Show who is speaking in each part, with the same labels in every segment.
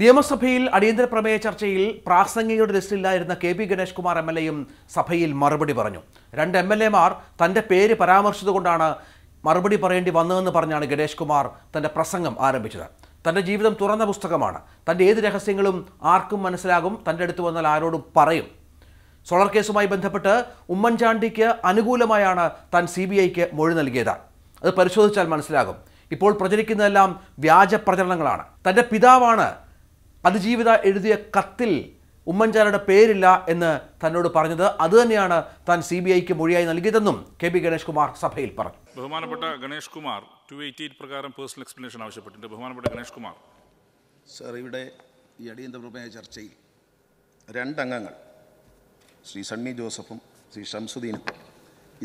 Speaker 1: നിയമസഭയിൽ അടിയന്തര പ്രമേയ ചർച്ചയിൽ പ്രാസംഗികയുടെ ലിസ്റ്റിലായിരുന്ന K P Ganesh Kumar M L എയും സഭയിൽ മറുപടി പറഞ്ഞു രണ്ട് എം എൽ മാർ തൻ്റെ പേര് പരാമർശിച്ചതുകൊണ്ടാണ് മറുപടി പറയേണ്ടി വന്നതെന്ന് പറഞ്ഞാണ് ഗണേഷ് കുമാർ തൻ്റെ പ്രസംഗം ആരംഭിച്ചത് തൻ്റെ ജീവിതം തുറന്ന പുസ്തകമാണ് തൻ്റെ ഏത് രഹസ്യങ്ങളും ആർക്കും മനസ്സിലാകും തൻ്റെ അടുത്ത് വന്നാൽ ആരോടും പറയും സോളർ കേസുമായി ബന്ധപ്പെട്ട് ഉമ്മൻചാണ്ടിക്ക് അനുകൂലമായാണ് താൻ സി ബി ഐക്ക് മൊഴി നൽകിയത് അത് പരിശോധിച്ചാൽ മനസ്സിലാകും ഇപ്പോൾ പ്രചരിക്കുന്നതെല്ലാം വ്യാജ പ്രചരണങ്ങളാണ് തൻ്റെ പിതാവാണ് അതിജീവിത എഴുതിയ കത്തിൽ ഉമ്മൻചാണ്ടിയുടെ പേരില്ല എന്ന് തന്നോട് പറഞ്ഞത് തന്നെയാണ് താൻ സി ബി ഐക്ക് മൊഴിയായി നൽകിയതെന്നും കെ പി ഗണേഷ് കുമാർ സഭയിൽ പറഞ്ഞു ബഹുമാനപ്പെട്ട Ganesh Kumar two eighty eight പ്രകാരം പേഴ്സണൽ എക്സ്പ്ലനേഷൻ ആവശ്യപ്പെട്ടിട്ടുണ്ട് ബഹുമാനപ്പെട്ട ഗണേഷ് കുമാർ സർ ഇവിടെ ഈ അടിയന്തരമായ ചർച്ചയിൽ രണ്ടംഗങ്ങൾ ശ്രീ സണ്ണി ജോസഫും ശ്രീ ഷംസുദ്ദീനും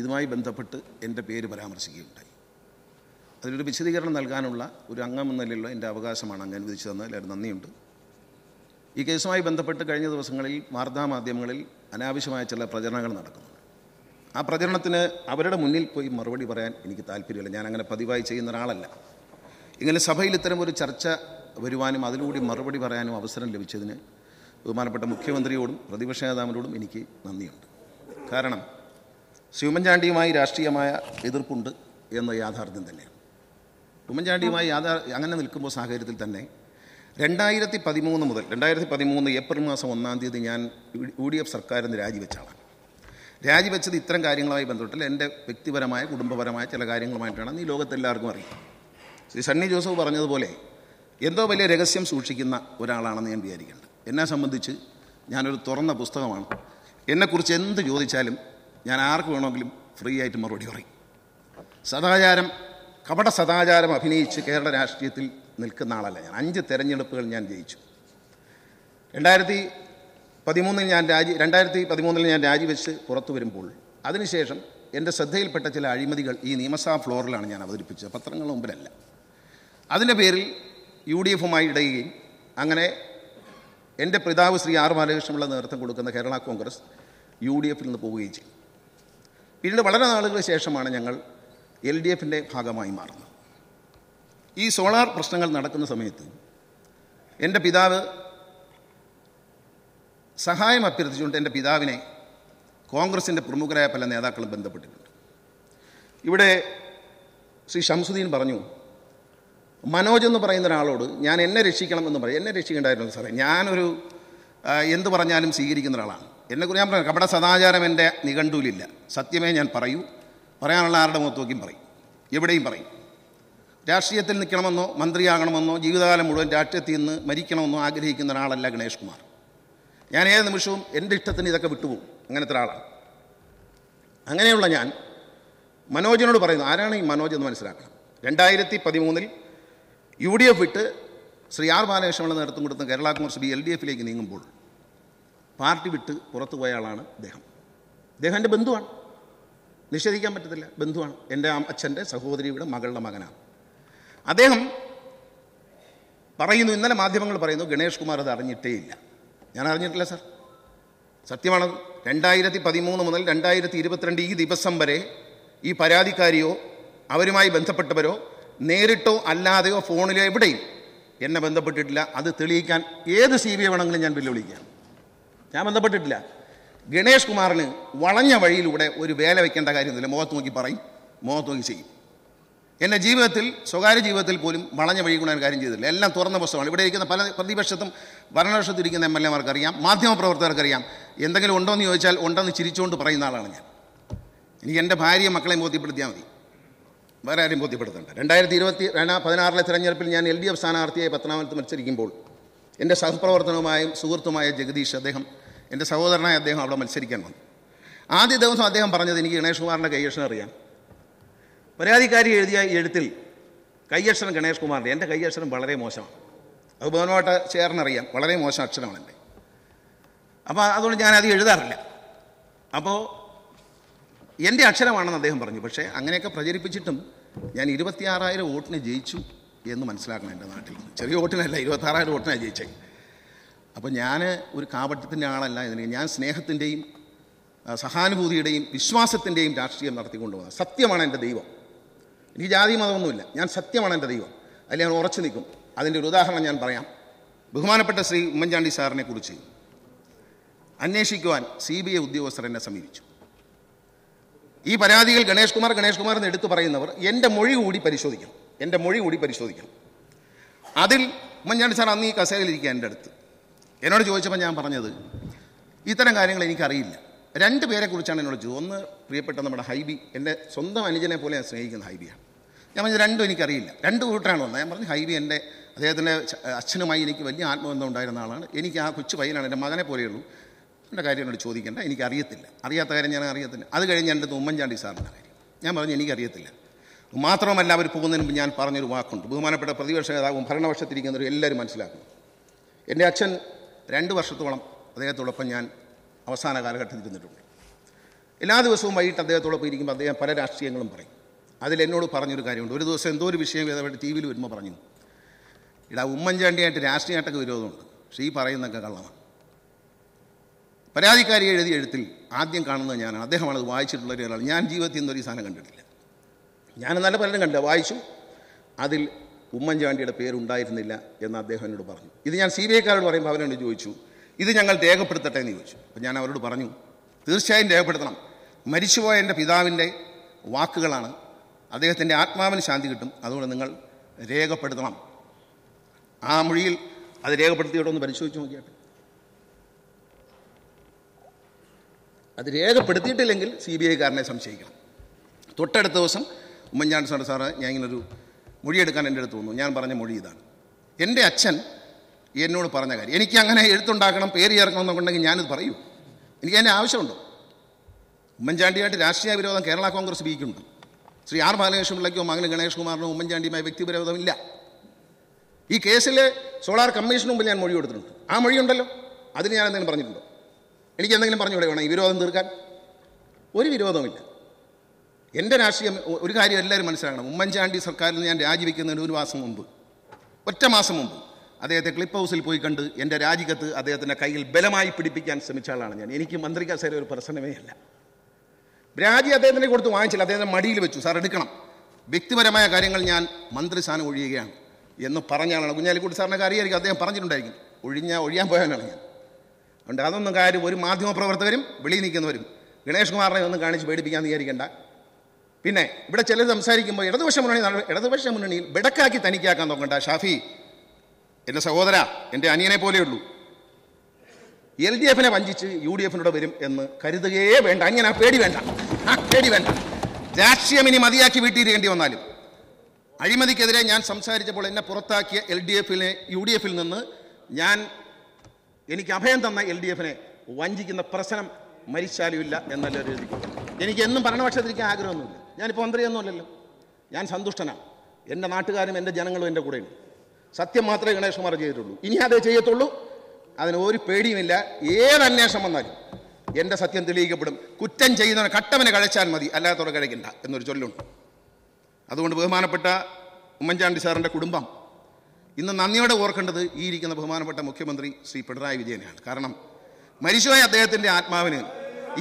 Speaker 1: ഇതുമായി ബന്ധപ്പെട്ട് എൻ്റെ പേര് പരാമർശിക്കുകയുണ്ടായി അതിലൊരു വിശദീകരണം നൽകാനുള്ള ഒരു അംഗം എന്ന നിലയിലുള്ള എൻ്റെ അവകാശമാണ് അങ്ങ് അനുവദിച്ചു തന്നതിൽ നന്ദിയുണ്ട് ഈ കേസുമായി ബന്ധപ്പെട്ട് കഴിഞ്ഞ ദിവസങ്ങളിൽ വാർത്താമാധ്യമങ്ങളിൽ അനാവശ്യമായ ചില പ്രചരണങ്ങൾ നടക്കുന്നുണ്ട് ആ പ്രചരണത്തിന് അവരുടെ മുന്നിൽ പോയി മറുപടി പറയാൻ എനിക്ക് താല്പര്യമില്ല ഞാൻ അങ്ങനെ പതിവായി ചെയ്യുന്ന ഒരാളല്ല ഇങ്ങനെ സഭയിൽ ഇത്തരം ഒരു ചർച്ച വരുവാനും അതിലൂടെ മറുപടി പറയാനും അവസരം ലഭിച്ചതിന് ബഹുമാനപ്പെട്ട മുഖ്യമന്ത്രിയോടും പ്രതിപക്ഷ നേതാവിനോടും എനിക്ക് നന്ദിയുണ്ട് കാരണം ശിവമൻചാണ്ടിയുമായി രാഷ്ട്രീയമായ എതിർപ്പുണ്ട് എന്ന യാഥാർത്ഥ്യം തന്നെയാണ് ഉമ്മൻചാണ്ടിയുമായി യാഥാ അങ്ങനെ നിൽക്കുമ്പോൾ സാഹചര്യത്തിൽ തന്നെ രണ്ടായിരത്തി പതിമൂന്ന് മുതൽ രണ്ടായിരത്തി പതിമൂന്ന് ഏപ്രിൽ മാസം ഒന്നാം തീയതി ഞാൻ യു ഡി എഫ് സർക്കാരിൽ നിന്ന് രാജിവെച്ചാണ് രാജിവെച്ചത് ഇത്തരം കാര്യങ്ങളുമായി ബന്ധപ്പെട്ടില്ല എൻ്റെ വ്യക്തിപരമായ കുടുംബപരമായ ചില കാര്യങ്ങളുമായിട്ടാണ് ഈ ലോകത്തെല്ലാവർക്കും അറിയാം ശ്രീ സണ്ണി ജോസഫ് പറഞ്ഞതുപോലെ എന്തോ വലിയ രഹസ്യം സൂക്ഷിക്കുന്ന ഒരാളാണെന്ന് ഞാൻ വിചാരിക്കുന്നുണ്ട് എന്നെ സംബന്ധിച്ച് ഞാനൊരു തുറന്ന പുസ്തകമാണ് എന്നെക്കുറിച്ച് എന്ത് ചോദിച്ചാലും ഞാൻ ആർക്ക് വേണമെങ്കിലും ഫ്രീ ആയിട്ട് മറുപടി പറയും സദാചാരം കപട സദാചാരം അഭിനയിച്ച് കേരള രാഷ്ട്രീയത്തിൽ നിൽക്കുന്ന ആളല്ല ഞാൻ അഞ്ച് തെരഞ്ഞെടുപ്പുകൾ ഞാൻ ജയിച്ചു രണ്ടായിരത്തി പതിമൂന്നിൽ ഞാൻ രാജി രണ്ടായിരത്തി പതിമൂന്നിൽ ഞാൻ രാജിവെച്ച് പുറത്തു വരുമ്പോൾ അതിനുശേഷം എൻ്റെ ശ്രദ്ധയിൽപ്പെട്ട ചില അഴിമതികൾ ഈ നിയമസഭാ ഫ്ലോറിലാണ് ഞാൻ അവതരിപ്പിച്ചത് പത്രങ്ങൾ മുമ്പിലല്ല അതിൻ്റെ പേരിൽ യു ഡി എഫുമായി ഇടയുകയും അങ്ങനെ എൻ്റെ പിതാവ് ശ്രീ ആർ ബാലകൃഷ്ണമുള്ള നേതൃത്വം കൊടുക്കുന്ന കേരള കോൺഗ്രസ് യു ഡി എഫിൽ നിന്ന് പോവുകയും ചെയ്തു പിന്നീട് വളരെ നാളുകൾ ശേഷമാണ് ഞങ്ങൾ എൽ ഡി എഫിൻ്റെ ഭാഗമായി മാറുന്നത് ഈ സോളാർ പ്രശ്നങ്ങൾ നടക്കുന്ന സമയത്ത് എൻ്റെ പിതാവ് സഹായം അഭ്യർത്ഥിച്ചുകൊണ്ട് എൻ്റെ പിതാവിനെ കോൺഗ്രസിൻ്റെ പ്രമുഖരായ പല നേതാക്കളും ബന്ധപ്പെട്ടിട്ടുണ്ട് ഇവിടെ ശ്രീ ഷംസുദ്ദീൻ പറഞ്ഞു മനോജ് എന്ന് പറയുന്ന ഒരാളോട് ഞാൻ എന്നെ രക്ഷിക്കണം എന്ന് പറയും എന്നെ രക്ഷിക്കേണ്ടായിരുന്നു സാറേ ഞാനൊരു എന്ത് പറഞ്ഞാലും സ്വീകരിക്കുന്ന ഒരാളാണ് എന്നെക്കുറിച്ച് ഞാൻ പറയാം കപട സദാചാരം എൻ്റെ നിഘണ്ടുവിലില്ല സത്യമേ ഞാൻ പറയൂ പറയാനുള്ള ആരുടെ മുഖത്ത് നോക്കിയും പറയും എവിടെയും പറയും രാഷ്ട്രീയത്തിൽ നിൽക്കണമെന്നോ മന്ത്രിയാകണമെന്നോ ജീവിതകാലം മുഴുവൻ രാഷ്ട്രീയത്തിൽ നിന്ന് മരിക്കണമെന്നോ ആഗ്രഹിക്കുന്ന ഒരാളല്ല ഗണേഷ് കുമാർ ഞാൻ ഏത് നിമിഷവും എൻ്റെ ഇഷ്ടത്തിന് ഇതൊക്കെ വിട്ടുപോകും അങ്ങനത്തെ ഒരാളാണ് അങ്ങനെയുള്ള ഞാൻ മനോജിനോട് പറയുന്നു ആരാണ് ഈ മനോജ് എന്ന് മനസ്സിലാക്കണം രണ്ടായിരത്തി പതിമൂന്നിൽ യു ഡി എഫ് വിട്ട് ശ്രീ ആർ ബാലകൃഷ്ണനുള്ള നേതൃത്വം കൊടുത്ത Kerala Congress B L D എഫിലേക്ക് നീങ്ങുമ്പോൾ പാർട്ടി വിട്ട് പുറത്തു പോയ ആളാണ് അദ്ദേഹം അദ്ദേഹം എൻ്റെ ബന്ധുവാണ് നിഷേധിക്കാൻ പറ്റത്തില്ല ബന്ധുവാണ് എൻ്റെ അച്ഛൻ്റെ സഹോദരിയുടെ മകളുടെ മകനാണ് അദ്ദേഹം പറയുന്നു ഇന്നലെ മാധ്യമങ്ങൾ പറയുന്നു ഗണേഷ് കുമാർ അത് അറിഞ്ഞിട്ടേ ഇല്ല ഞാൻ അറിഞ്ഞിട്ടില്ല സാർ സത്യമാണത് രണ്ടായിരത്തി പതിമൂന്ന് മുതൽ രണ്ടായിരത്തി ഇരുപത്തിരണ്ട് ഈ ദിവസം വരെ ഈ പരാതിക്കാരിയോ അവരുമായി ബന്ധപ്പെട്ടവരോ നേരിട്ടോ അല്ലാതെയോ ഫോണിലോ എവിടെയും എന്നെ ബന്ധപ്പെട്ടിട്ടില്ല അത് തെളിയിക്കാൻ ഏത് സി ബി വേണമെങ്കിലും ഞാൻ വെല്ലുവിളിക്കാം ഞാൻ ബന്ധപ്പെട്ടിട്ടില്ല ഗണേഷ് കുമാറിന് വളഞ്ഞ വഴിയിലൂടെ ഒരു വേല വയ്ക്കേണ്ട കാര്യമൊന്നുമില്ല മുഖത്ത് നോക്കി പറയും മുഖത്ത് നോക്കി ചെയ്യും എൻ്റെ ജീവിതത്തിൽ സ്വകാര്യ ജീവിതത്തിൽ പോലും വളഞ്ഞ വഴി കൊണ്ട് ഞാൻ കാര്യം ചെയ്തില്ല എല്ലാം തുറന്ന പുസ്തകമാണ് ഇവിടെ ഇരിക്കുന്ന പല പ്രതിപക്ഷത്തും ഭരണപക്ഷത്തും ഇരിക്കുന്ന എം എൽ എമാർക്കറിയാം മാധ്യമപ്രവർത്തകർക്കറിയാം എന്തെങ്കിലും ഉണ്ടോ എന്ന് ചോദിച്ചാൽ ഉണ്ടെന്ന് ചിരിച്ചുകൊണ്ട് പറയുന്ന ആളാണ് ഞാൻ എനിക്ക് എൻ്റെ ഭാര്യയും മക്കളെയും ബോധ്യപ്പെടുത്തിയാൽ മതി വേറെ ആരും ബോധ്യപ്പെടുത്തേണ്ട രണ്ടായിരത്തി ഇരുപത്തി പതിനാറിലെ തെരഞ്ഞെടുപ്പിൽ ഞാൻ എൽ ഡി എഫ് സ്ഥാനാർത്ഥിയായി പത്തനാമത്ത് മത്സരിക്കുമ്പോൾ എൻ്റെ സഹപ്രവർത്തനവുമായും സുഹൃത്തുമായ ജഗദീഷ് അദ്ദേഹം എൻ്റെ സഹോദരനായ അദ്ദേഹം അവിടെ മത്സരിക്കാൻ വന്നു ആദ്യ ദിവസം അദ്ദേഹം പറഞ്ഞത് എനിക്ക് ഗണേഷ് കുമാറിൻ്റെ കൈകൃഷ്ണൻ അറിയാം പരാതിക്കാരി എഴുതിയ എഴുത്തിൽ കയ്യക്ഷരം ഗണേഷ് കുമാറിൻ്റെ എൻ്റെ കയ്യക്ഷരം വളരെ മോശമാണ് അത് ബഹുമാനമായിട്ട് ചേർന്നറിയാം വളരെ മോശം അക്ഷരമാണ് എൻ്റെ അപ്പോൾ അതുകൊണ്ട് ഞാൻ അത് എഴുതാറില്ല അപ്പോൾ എൻ്റെ അക്ഷരമാണെന്ന് അദ്ദേഹം പറഞ്ഞു പക്ഷേ അങ്ങനെയൊക്കെ പ്രചരിപ്പിച്ചിട്ടും ഞാൻ ഇരുപത്തിയാറായിരം വോട്ടിന് ജയിച്ചു എന്ന് മനസ്സിലാക്കണം എൻ്റെ നാട്ടിൽ ചെറിയ വോട്ടിനല്ല ഇരുപത്താറായിരം വോട്ടിനാണ് ജയിച്ചത് അപ്പോൾ ഞാൻ ഒരു കാപട്യത്തിൻ്റെ ആളല്ല ഇതിന് ഞാൻ സ്നേഹത്തിൻ്റെയും സഹാനുഭൂതിയുടെയും വിശ്വാസത്തിൻ്റെയും രാഷ്ട്രീയം നടത്തിക്കൊണ്ടുപോകുന്നത് സത്യമാണ് എൻ്റെ ദൈവം എനിക്ക് ജാതി മതമൊന്നുമില്ല ഞാൻ സത്യമാണ് എൻ്റെ ദൈവം അതിൽ ഞാൻ ഉറച്ചു നിൽക്കും അതിൻ്റെ ഒരു ഉദാഹരണം ഞാൻ പറയാം ബഹുമാനപ്പെട്ട ശ്രീ ഉമ്മൻചാണ്ടി സാറിനെ കുറിച്ച് അന്വേഷിക്കുവാൻ സി ബി ഐ ഉദ്യോഗസ്ഥർ എന്നെ സമീപിച്ചു ഈ പരാതികൾ ഗണേഷ് കുമാർ ഗണേഷ് കുമാർ എന്ന് എടുത്തു പറയുന്നവർ എൻ്റെ മൊഴി കൂടി പരിശോധിക്കണം എൻ്റെ മൊഴി കൂടി പരിശോധിക്കണം അതിൽ ഉമ്മൻചാണ്ടി സാർ അന്ന് ഈ കസേരയിലിരിക്കുക എൻ്റെ അടുത്ത് എന്നോട് ചോദിച്ചപ്പോൾ ഞാൻ പറഞ്ഞത് ഇത്തരം കാര്യങ്ങൾ എനിക്കറിയില്ല രണ്ട് പേരെക്കുറിച്ചാണ് എന്നോട് ചോദിച്ചത് ഒന്ന് പ്രിയപ്പെട്ട നമ്മുടെ ഹൈബി എൻ്റെ സ്വന്തം അനുജനെ പോലെ സ്നേഹിക്കുന്ന ഹൈബിയാണ് ഞാൻ പറഞ്ഞു രണ്ടും എനിക്കറിയില്ല രണ്ട് കൂട്ടരാണ് വന്നത് ഞാൻ പറഞ്ഞു ഹൈബി എൻ്റെ അദ്ദേഹത്തിൻ്റെ അച്ഛനുമായി എനിക്ക് വലിയ ആത്മബന്ധം ഉണ്ടായിരുന്ന ആളാണ് എനിക്ക് ആ കൊച്ചു പയ്യനാണ് എൻ്റെ മകനെ പോലെയുള്ളൂ എൻ്റെ കാര്യം എന്നോട് ചോദിക്കേണ്ട എനിക്ക് അറിയത്തില്ല അറിയാത്ത കാര്യം ഞാൻ അറിയത്തില്ല അത് കഴിഞ്ഞ് എൻ്റെ ഉമ്മൻചാണ്ടി സാറിൻ്റെ കാര്യം ഞാൻ പറഞ്ഞു എനിക്കറിയത്തില്ല മാത്രമല്ല അവർ പോകുന്നതിന് മുമ്പ് ഞാൻ പറഞ്ഞൊരു വാക്കുണ്ട് ബഹുമാനപ്പെട്ട പ്രതിപക്ഷ നേതാവും ഭരണപക്ഷത്തിരിക്കുന്നവരും എല്ലാവരും മനസ്സിലാക്കും എൻ്റെ അച്ഛൻ രണ്ട് വർഷത്തോളം അദ്ദേഹത്തോടൊപ്പം ഞാൻ അവസാന കാലഘട്ടത്തിൽ ഇരുന്നിട്ടുണ്ട് എല്ലാ ദിവസവും വൈകിട്ട് അദ്ദേഹത്തോടൊപ്പം ഇരിക്കുമ്പോൾ അദ്ദേഹം പല രാഷ്ട്രീയങ്ങളും പറയും അതിലെന്നോട് പറഞ്ഞൊരു കാര്യമുണ്ട് ഒരു ദിവസം എന്തോ ഒരു വിഷയം ഇതവിടെ ടി വിയിൽ വരുമ്പോൾ പറഞ്ഞു ഇടാ ഉമ്മൻചാണ്ടിയായിട്ട് രാഷ്ട്രീയമായിട്ടൊക്കെ വിരോധമുണ്ട് പക്ഷേ ഈ പറയുന്നൊക്കെ കള്ളമാണ് പരാതിക്കാരി എഴുതിയ എഴുത്തിൽ ആദ്യം കാണുന്നത് ഞാനാണ് അദ്ദേഹമാണ് അത് വായിച്ചിട്ടുള്ള ഒരാളാണ് ഞാൻ ജീവിതത്തിൽ നിന്നൊരു സാധനം കണ്ടിട്ടില്ല ഞാൻ നല്ല പലരും കണ്ടു വായിച്ചു അതിൽ ഉമ്മൻചാണ്ടിയുടെ പേരുണ്ടായിരുന്നില്ല എന്ന് അദ്ദേഹം എന്നോട് പറഞ്ഞു ഇത് ഞാൻ സി ബി ഐക്കാരോട് പറയുമ്പോൾ അവരോട് ചോദിച്ചു ഇത് ഞങ്ങൾ രേഖപ്പെടുത്തട്ടെ എന്ന് ചോദിച്ചു അപ്പോൾ ഞാൻ അവരോട് പറഞ്ഞു തീർച്ചയായും രേഖപ്പെടുത്തണം മരിച്ചുപോയ എൻ്റെ പിതാവിൻ്റെ വാക്കുകളാണ് അദ്ദേഹത്തിൻ്റെ ആത്മാവിന് ശാന്തി കിട്ടും അതുകൊണ്ട് നിങ്ങൾ രേഖപ്പെടുത്തണം ആ മൊഴിയിൽ അത് രേഖപ്പെടുത്തിയോടെ ഒന്ന് പരിശോധിച്ച് നോക്കിയാട്ടെ അത് രേഖപ്പെടുത്തിയിട്ടില്ലെങ്കിൽ സി ബി ഐക്കാരനെ സംശയിക്കണം തൊട്ടടുത്ത ദിവസം ഉമ്മൻചാണ്ടി സാറ് സാറ് ഞാൻ ഇങ്ങനൊരു എടുക്കാൻ എൻ്റെ അടുത്ത് വന്നു ഞാൻ പറഞ്ഞ മൊഴി ഇതാണ് എൻ്റെ അച്ഛൻ എന്നോട് പറഞ്ഞ കാര്യം എനിക്ക് അങ്ങനെ എഴുത്തുണ്ടാക്കണം പേര് ചേർക്കണം എന്നുണ്ടെങ്കിൽ ഞാനിത് പറയൂ എനിക്ക് അതിൻ്റെ ആവശ്യമുണ്ടോ ഉമ്മൻചാണ്ടിയായിട്ട് രാഷ്ട്രീയ വിരോധം കേരള കോൺഗ്രസ് ബിക്കുണ്ട് ശ്രീ ആർ ബാലകൃഷ്ണപിള്ളയ്ക്കോ മംഗലം ഗണേഷ് കുമാറിനോ ഉമ്മൻചാണ്ടിയുമായി വ്യക്തിപരവിധമില്ല ഈ കേസിൽ സോളാർ കമ്മീഷന് മുമ്പ് ഞാൻ മൊഴി കൊടുത്തിട്ടുണ്ട് ആ മൊഴിയുണ്ടല്ലോ അതിന് ഞാൻ എന്തെങ്കിലും പറഞ്ഞിട്ടുണ്ടോ എനിക്ക് എന്തെങ്കിലും പറഞ്ഞുകൂടെ വേണം ഈ വിരോധം തീർക്കാൻ ഒരു വിരോധമില്ല എൻ്റെ രാഷ്ട്രീയം ഒരു കാര്യം എല്ലാവരും മനസ്സിലാക്കണം ഉമ്മൻചാണ്ടി സർക്കാരിൽ ഞാൻ രാജിവെക്കുന്നതിന് ഒരു മാസം മുമ്പ് ഒറ്റ മാസം മുമ്പ് അദ്ദേഹത്തെ ക്ലിപ്പ് ഹൗസിൽ പോയി കണ്ട് എൻ്റെ രാജിക്കത്ത് അദ്ദേഹത്തിൻ്റെ കയ്യിൽ ബലമായി പിടിപ്പിക്കാൻ ശ്രമിച്ച ആളാണ് ഞാൻ എനിക്ക് മന്ത്രിക്കാസേര ഒരു പ്രശ്നമേ അല്ല രാജി അദ്ദേഹത്തിൻ്റെ കൊടുത്ത് വാങ്ങിച്ചില്ല അദ്ദേഹത്തെ മടിയിൽ വെച്ചു സാർ എടുക്കണം വ്യക്തിപരമായ കാര്യങ്ങൾ ഞാൻ മന്ത്രിസ്ഥാനം ഒഴിയുകയാണ് എന്ന് പറഞ്ഞാണ് കുഞ്ഞാലിക്കുട്ടി സാറിനൊക്കെ അറിയായിരിക്കും അദ്ദേഹം പറഞ്ഞിട്ടുണ്ടായിരിക്കും ഒഴിഞ്ഞ ഒഴിയാൻ പോയാനാണ് ഞാൻ അതുകൊണ്ട് അതൊന്നും കാര്യം ഒരു മാധ്യമപ്രവർത്തകരും വെളിയിൽ നിൽക്കുന്നവരും ഗണേഷ് കുമാറിനെ ഒന്നും കാണിച്ച് പേടിപ്പിക്കാൻ വിചാരിക്കേണ്ട പിന്നെ ഇവിടെ ചിലർ സംസാരിക്കുമ്പോൾ ഇടതുപക്ഷ മുന്നണി ഇടതുപക്ഷ മുന്നണിയിൽ ബിടക്കാക്കി തനിക്കാക്കാൻ നോക്കണ്ട ഷാഫി എൻ്റെ സഹോദര എൻ്റെ അനിയനെ പോലെയുള്ളൂ എൽ ഡി എഫിനെ വഞ്ചിച്ച് യു ഡി എഫിനോട് വരും എന്ന് കരുതുകയേ വേണ്ട അങ്ങനെ പേടി വേണ്ട കേടിവൻ രാഷ്ട്രീയം ഇനി മതിയാക്കി വീട്ടിയിരിക്കേണ്ടി വന്നാലും അഴിമതിക്കെതിരെ ഞാൻ സംസാരിച്ചപ്പോൾ എന്നെ പുറത്താക്കിയ എൽ ഡി എഫിനെ യു ഡി എഫിൽ നിന്ന് ഞാൻ എനിക്ക് അഭയം തന്ന എൽ ഡി എഫിനെ വഞ്ചിക്കുന്ന പ്രശ്നം ഇല്ല എന്നല്ല ഒരു എനിക്ക് എന്നും ഭരണപക്ഷത്തിരിക്കാൻ ആഗ്രഹമൊന്നുമില്ല ഞാനിപ്പോൾ മന്ത്രിയൊന്നുമല്ലല്ലോ ഞാൻ സന്തുഷ്ടനാണ് എൻ്റെ നാട്ടുകാരും എൻ്റെ ജനങ്ങളും എൻ്റെ കൂടെയുണ്ട് സത്യം മാത്രമേ ഗണേഷ് കുമാർ ചെയ്തിട്ടുള്ളൂ ഇനി അതേ ചെയ്യത്തുള്ളൂ അതിന് ഒരു പേടിയുമില്ല ഏതന്വേഷണം വന്നാലും എൻ്റെ സത്യം തെളിയിക്കപ്പെടും കുറ്റം ചെയ്യുന്നവനെ കട്ടവനെ കഴിച്ചാൽ മതി അല്ലാത്തവരെ കഴിക്കണ്ട എന്നൊരു ചൊല്ലുണ്ട് അതുകൊണ്ട് ബഹുമാനപ്പെട്ട ഉമ്മൻചാണ്ടി സാറിൻ്റെ കുടുംബം ഇന്ന് നന്ദിയോടെ ഓർക്കേണ്ടത് ഈ ഇരിക്കുന്ന ബഹുമാനപ്പെട്ട മുഖ്യമന്ത്രി ശ്രീ പിണറായി വിജയനാണ് കാരണം മരിച്ചുപോയ അദ്ദേഹത്തിൻ്റെ ആത്മാവിന്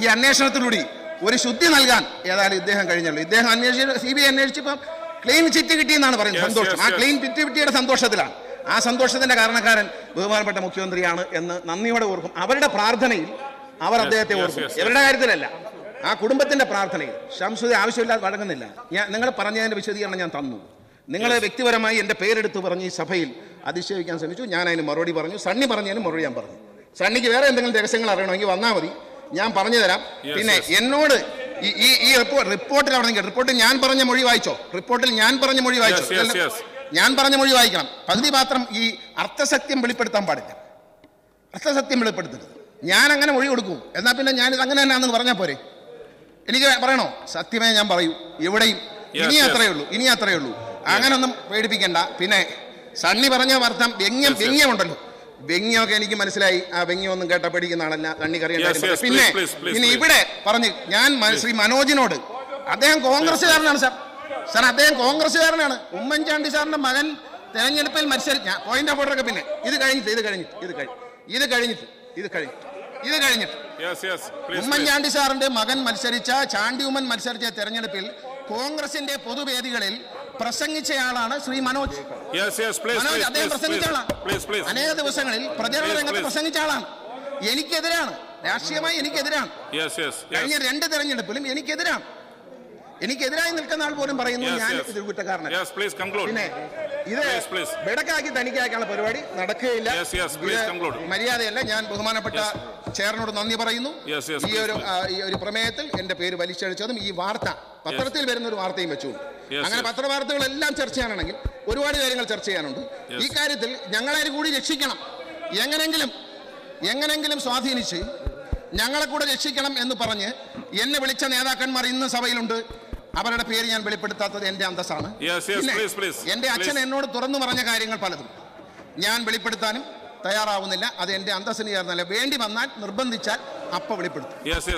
Speaker 1: ഈ അന്വേഷണത്തിലൂടെ ഒരു ശുദ്ധി നൽകാൻ ഏതായാലും ഇദ്ദേഹം കഴിഞ്ഞുള്ളൂ ഇദ്ദേഹം അന്വേഷിച്ച് സി ബി ഐ അന്വേഷിച്ചപ്പോൾ ക്ലീൻ ചിറ്റ് കിട്ടിയെന്നാണ് പറയുന്നത് സന്തോഷം ആ ക്ലീൻ ചിറ്റ് കിട്ടിയുടെ സന്തോഷത്തിലാണ് ആ സന്തോഷത്തിൻ്റെ കാരണക്കാരൻ ബഹുമാനപ്പെട്ട മുഖ്യമന്ത്രിയാണ് എന്ന് നന്ദിയോടെ ഓർക്കും അവരുടെ പ്രാർത്ഥനയിൽ അവർ അദ്ദേഹത്തെ ഓർക്കും ഇവരുടെ കാര്യത്തിലല്ല ആ കുടുംബത്തിന്റെ പ്രാർത്ഥനയിൽ ശംസുദ ആവശ്യമില്ലാതെ വഴങ്ങുന്നില്ല ഞാൻ നിങ്ങൾ പറഞ്ഞതിന്റെ വിശദീകരണം ഞാൻ തന്നു നിങ്ങളെ വ്യക്തിപരമായി എൻ്റെ പേരെടുത്ത് പറഞ്ഞ് ഈ സഭയിൽ അതിശയിക്കാൻ ശ്രമിച്ചു ഞാൻ അതിന് മറുപടി പറഞ്ഞു സണ്ണി പറഞ്ഞതിന് മറുപടി ഞാൻ പറഞ്ഞു സണ്ണിക്ക് വേറെ എന്തെങ്കിലും രഹസ്യങ്ങൾ അറിയണമെങ്കിൽ വന്നാൽ മതി ഞാൻ പറഞ്ഞു തരാം പിന്നെ എന്നോട് ഈ ഈ റിപ്പോർട്ടിൽ അവിടെ റിപ്പോർട്ടിൽ ഞാൻ പറഞ്ഞ മൊഴി വായിച്ചോ റിപ്പോർട്ടിൽ ഞാൻ പറഞ്ഞ മൊഴി വായിച്ചോ ഞാൻ പറഞ്ഞ മൊഴി വായിക്കണം പകുതി മാത്രം ഈ അർത്ഥസത്യം വെളിപ്പെടുത്താൻ പാടില്ല അർത്ഥസത്യം വെളിപ്പെടുത്തരുത് ഞാൻ അങ്ങനെ മൊഴി കൊടുക്കൂ എന്നാൽ പിന്നെ ഇത് അങ്ങനെ തന്നെയാണെന്ന് പറഞ്ഞാൽ പോരെ എനിക്ക് പറയണോ സത്യമേ ഞാൻ പറയൂ എവിടെയും ഇനി അത്രയേ ഉള്ളൂ ഇനി അത്രയേ ഉള്ളൂ അങ്ങനൊന്നും പേടിപ്പിക്കണ്ട പിന്നെ സണ്ണി പറഞ്ഞ അർത്ഥം വ്യംഗ്യം വ്യംഗ്യമുണ്ടല്ലോ വ്യംഗ്യമൊക്കെ എനിക്ക് മനസ്സിലായി ആ വെങ്ങി ഒന്നും കേട്ട പേടിക്കുന്ന ആളല്ല സണ്ണി കറിയുണ്ടായിരുന്നു പിന്നെ ഇനി ഇവിടെ പറഞ്ഞ് ഞാൻ ശ്രീ മനോജിനോട് അദ്ദേഹം കോൺഗ്രസ്സുകാരനാണ് സാർ സാർ അദ്ദേഹം കോൺഗ്രസ്സുകാരനാണ് ഉമ്മൻചാണ്ടി സാറിന്റെ മകൻ തെരഞ്ഞെടുപ്പിൽ മത്സരിച്ച പോയിന്റ് ഓഫ് ഓർഡറൊക്കെ പിന്നെ ഇത് കഴിഞ്ഞിട്ട് ഇത് കഴിഞ്ഞിട്ട് ഇത് കഴിഞ്ഞ് ഇത് കഴിഞ്ഞിട്ട് ഇത് കഴിഞ്ഞിട്ട് ഇത് കഴിഞ്ഞിട്ട് ഉമ്മൻചാണ്ടി സാറിന്റെ മകൻ മത്സരിച്ച ചാണ്ടി ഉമ്മൻ മത്സരിച്ച തെരഞ്ഞെടുപ്പിൽ കോൺഗ്രസിന്റെ പൊതുവേദികളിൽ പ്രസംഗിച്ചയാളാണ് ശ്രീ മനോജ് മനോജ് അദ്ദേഹം പ്രസംഗിച്ചയാളാണ് അനേക ദിവസങ്ങളിൽ പ്രചരണ രംഗത്ത് പ്രസംഗിച്ച ആളാണ് എനിക്കെതിരാണ് രാഷ്ട്രീയമായി എനിക്കെതിരാണ് കഴിഞ്ഞ രണ്ട് തെരഞ്ഞെടുപ്പിലും എനിക്കെതിരാണ് എനിക്കെതിരായി നിൽക്കുന്ന ആൾ പോലും പറയുന്നു ഞാൻ ഇതിൽ കുറ്റക്കാരനല്ല പിന്നെ ഇത് ബെടക്കാക്കി തനിക്കാക്കാനുള്ള പരിപാടി നടക്കുകയില്ല മര്യാദയല്ല ഞാൻ ബഹുമാനപ്പെട്ട ചെയറിനോട് നന്ദി പറയുന്നു ഈ ഒരു ഈ ഒരു പ്രമേയത്തിൽ എന്റെ പേര് വലിച്ചഴിച്ചതും ഈ വാർത്ത പത്രത്തിൽ വരുന്ന ഒരു വാർത്തയും വെച്ചു അങ്ങനെ പത്രവാർത്തകളെല്ലാം ചർച്ച ചെയ്യാനാണെങ്കിൽ ഒരുപാട് കാര്യങ്ങൾ ചർച്ച ചെയ്യാനുണ്ട് ഈ കാര്യത്തിൽ ഞങ്ങളെ കൂടി രക്ഷിക്കണം എങ്ങനെങ്കിലും എങ്ങനെങ്കിലും സ്വാധീനിച്ച് ഞങ്ങളെ കൂടെ രക്ഷിക്കണം എന്ന് പറഞ്ഞ് എന്നെ വിളിച്ച നേതാക്കന്മാർ ഇന്ന് സഭയിലുണ്ട് അവരുടെ പേര് ഞാൻ വെളിപ്പെടുത്താത്തത് എന്റെ അന്തസ്സാണ് എന്റെ അച്ഛൻ എന്നോട് തുറന്നു പറഞ്ഞ കാര്യങ്ങൾ പലതും ഞാൻ വെളിപ്പെടുത്താനും തയ്യാറാവുന്നില്ല അത് എന്റെ അന്തസ്സിന് ചേർന്നല്ല വേണ്ടി വന്നാൽ നിർബന്ധിച്ചാൽ അപ്പ വെളിപ്പെടുത്തും